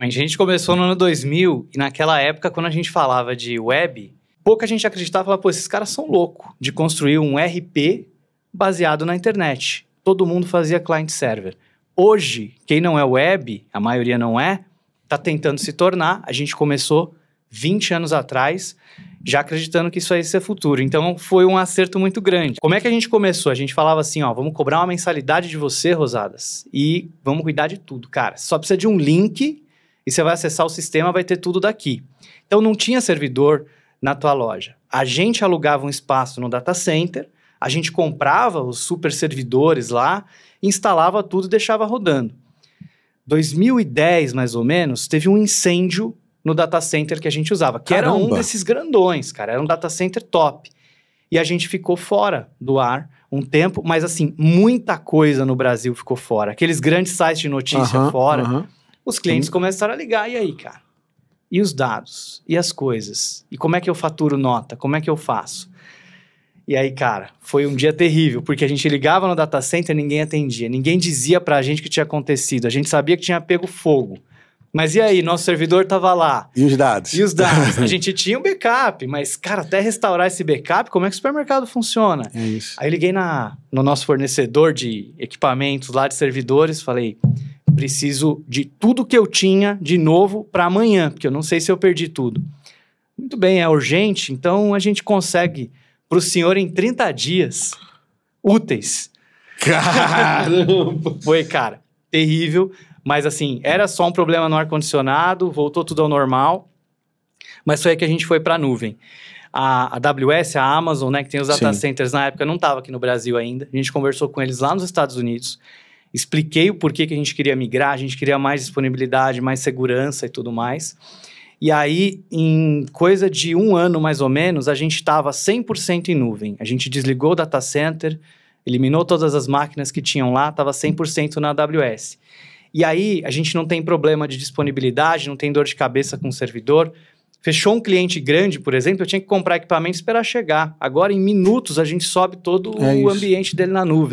A gente começou no ano 2000 e naquela época, quando a gente falava de web, pouca gente acreditava, falava, pô, esses caras são loucos de construir um RP baseado na internet. Todo mundo fazia client server. Hoje, quem não é web, a maioria não é, está tentando se tornar. A gente começou 20 anos atrás, já acreditando que isso aí ser futuro. Então foi um acerto muito grande. Como é que a gente começou? A gente falava assim, ó, vamos cobrar uma mensalidade de você, Rosadas, e vamos cuidar de tudo, cara. Só precisa de um link e você vai acessar o sistema, vai ter tudo daqui. Então não tinha servidor na tua loja. A gente alugava um espaço no data center, a gente comprava os super servidores lá, instalava tudo e deixava rodando. 2010, mais ou menos, teve um incêndio no data center que a gente usava, que Caramba. era um desses grandões, cara, era um data center top. E a gente ficou fora do ar um tempo, mas assim, muita coisa no Brasil ficou fora. Aqueles grandes sites de notícia fora. Os clientes começaram a ligar, e aí, cara? E os dados? E as coisas? E como é que eu faturo nota? Como é que eu faço? E aí, cara, foi um dia terrível, porque a gente ligava no data center e ninguém atendia. Ninguém dizia pra gente o que tinha acontecido. A gente sabia que tinha pego fogo. Mas e aí, nosso servidor tava lá. E os dados? E os dados. a gente tinha um backup, mas, cara, até restaurar esse backup, como é que o supermercado funciona? É isso. Aí liguei na, no nosso fornecedor de equipamentos lá de servidores, falei, preciso de tudo que eu tinha de novo para amanhã, porque eu não sei se eu perdi tudo. Muito bem, é urgente, então a gente consegue para o senhor em 30 dias úteis. Caramba! Foi, cara, terrível. Mas assim, era só um problema no ar-condicionado, voltou tudo ao normal. Mas foi aí que a gente foi para a nuvem. A AWS, a Amazon, né, que tem os data Sim. centers na época, não estava aqui no Brasil ainda. A gente conversou com eles lá nos Estados Unidos expliquei o porquê que a gente queria migrar, a gente queria mais disponibilidade, mais segurança e tudo mais. E aí, em coisa de um ano mais ou menos, a gente estava 100% em nuvem. A gente desligou o data center, eliminou todas as máquinas que tinham lá, estava 100% na AWS. E aí, a gente não tem problema de disponibilidade, não tem dor de cabeça com o servidor. Fechou um cliente grande, por exemplo, eu tinha que comprar equipamento e esperar chegar. Agora, em minutos, a gente sobe todo é o ambiente dele na nuvem.